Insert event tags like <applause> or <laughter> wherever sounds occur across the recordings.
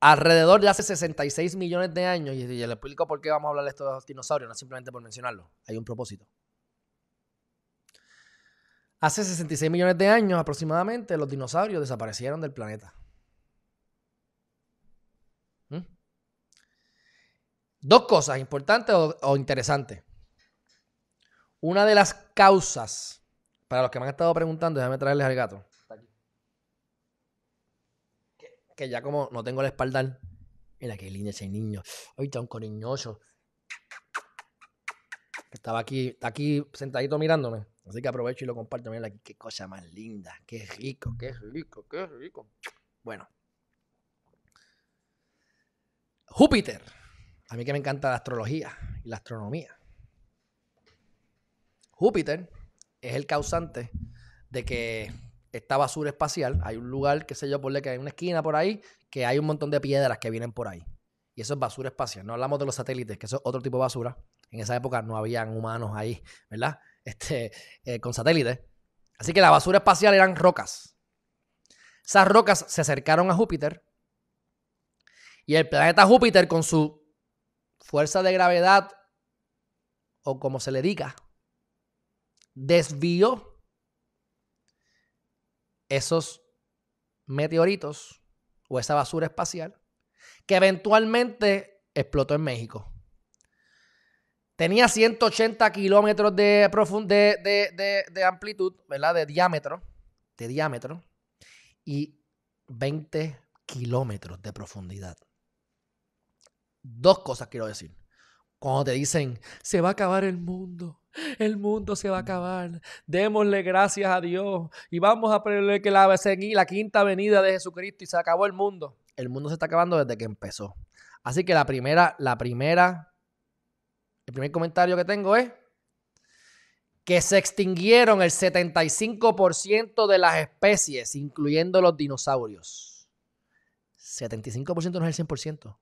alrededor de hace 66 millones de años, y, les explico por qué vamos a hablar de estos dinosaurios, no simplemente por mencionarlo, hay un propósito. Hace 66 millones de años aproximadamente los dinosaurios desaparecieron del planeta. ¿Mm? Dos cosas importantes o interesantes. Una de las causas, para los que me han estado preguntando, déjame traerles al gato que ya como no tengo el espaldar. Mira qué lindo ese niño. Ay, tan cariñoso. Estaba aquí, está aquí sentadito mirándome. Así que aprovecho y lo comparto. Mira qué cosa más linda. Qué rico, qué rico, qué rico. Bueno. Júpiter. A mí que me encanta la astrología y la astronomía. Júpiter es el causante de que esta basura espacial. Hay un lugar, qué sé yo, por que hay una esquina por ahí, que hay un montón de piedras que vienen por ahí. Y eso es basura espacial. No hablamos de los satélites, que eso es otro tipo de basura. En esa época no habían humanos ahí, ¿verdad? <laughs> Este, eh, con satélites. Así que la basura espacial eran rocas. Esas rocas se acercaron a Júpiter. Y el planeta Júpiter, con su fuerza de gravedad, o como se le diga, desvió esos meteoritos o esa basura espacial que eventualmente explotó en México. Tenía 180 kilómetros de, de, de, de, amplitud, ¿verdad? De diámetro, de diámetro, y 20 kilómetros de profundidad. Dos cosas quiero decir. Cuando te dicen, se va a acabar el mundo, el mundo se va a acabar, démosle gracias a Dios y vamos a prever que la, la quinta venida de Jesucristo y se acabó el mundo. El mundo se está acabando desde que empezó. Así que la primera, la primera, el primer comentario que tengo es que se extinguieron el 75% de las especies, incluyendo los dinosaurios. 75% no es el 100%.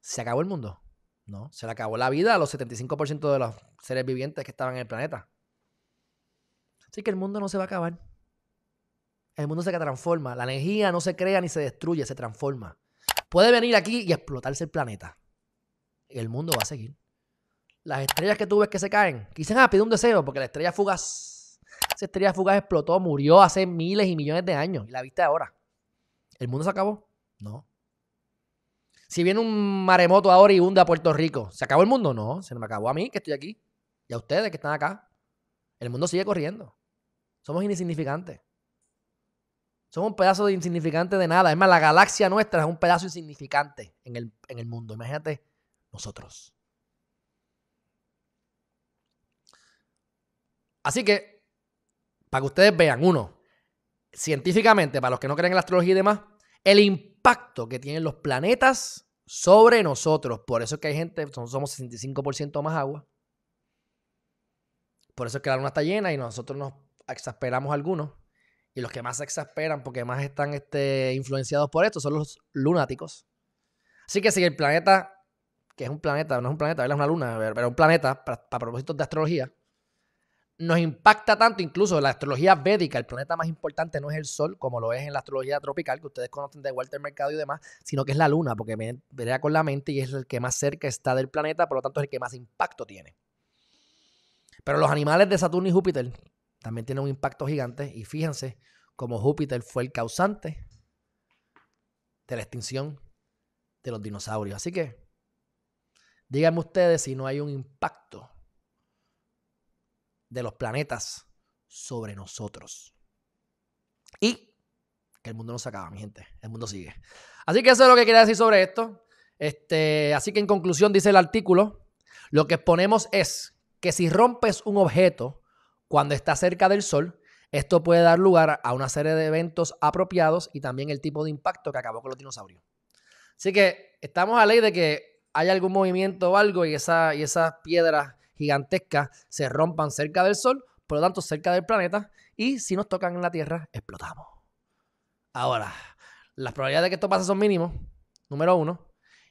Se acabó el mundo. No, se le acabó la vida a los 75% de los seres vivientes que estaban en el planeta. Así que el mundo no se va a acabar. El mundo se transforma. La energía no se crea ni se destruye, se transforma. Puede venir aquí y explotarse el planeta. El mundo va a seguir. Las estrellas que tú ves que se caen, quizás ah, pide un deseo, porque la estrella fugaz, esa estrella fugaz explotó, murió hace miles y millones de años y la viste ahora. ¿El mundo se acabó? No. Si viene un maremoto ahora y hunde a Puerto Rico, ¿se acabó el mundo? No, se me acabó a mí que estoy aquí y a ustedes que están acá. El mundo sigue corriendo. Somos insignificantes. Somos un pedazo de insignificante de nada. Es más, la galaxia nuestra es un pedazo insignificante en el, en el mundo. Imagínate nosotros. Así que, para que ustedes vean, uno, científicamente, para los que no creen en la astrología y demás, el impacto impacto que tienen los planetas sobre nosotros. Por eso es que hay gente, somos 65% más agua. Por eso es que la luna está llena y nosotros nos exasperamos algunos. Y los que más se exasperan porque más están este, influenciados por esto son los lunáticos. Así que si el planeta, que es un planeta, no es un planeta, es una luna, pero un planeta, para propósitos de astrología, nos impacta tanto, incluso la astrología védica, el planeta más importante no es el Sol, como lo es en la astrología tropical, que ustedes conocen de Walter Mercado y demás, sino que es la Luna, porque vea con la mente y es el que más cerca está del planeta, por lo tanto es el que más impacto tiene. Pero los animales de Saturno y Júpiter también tienen un impacto gigante, y fíjense cómo Júpiter fue el causante de la extinción de los dinosaurios. Así que díganme ustedes si no hay un impacto de los planetas sobre nosotros. Y que el mundo no se acaba, mi gente. El mundo sigue. Así que eso es lo que quería decir sobre esto. Este, así que en conclusión dice el artículo, lo que exponemos es que si rompes un objeto cuando está cerca del Sol, esto puede dar lugar a una serie de eventos apropiados y también el tipo de impacto que acabó con los dinosaurios. Así que estamos a ley de que hay algún movimiento o algo y, esa, y esas piedras gigantescas se rompan cerca del Sol, por lo tanto cerca del planeta, y si nos tocan en la Tierra, explotamos. Ahora, las probabilidades de que esto pase son mínimas, número uno.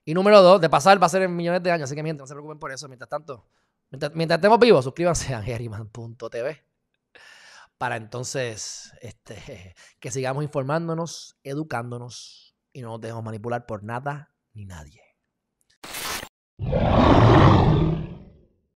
Y número dos, de pasar va a ser en millones de años, así que mientras, no se preocupen por eso. Mientras tanto, mientras, estemos vivos, suscríbanse a tv para entonces este, <laughs> que sigamos informándonos, educándonos y no nos dejemos manipular por nada ni nadie.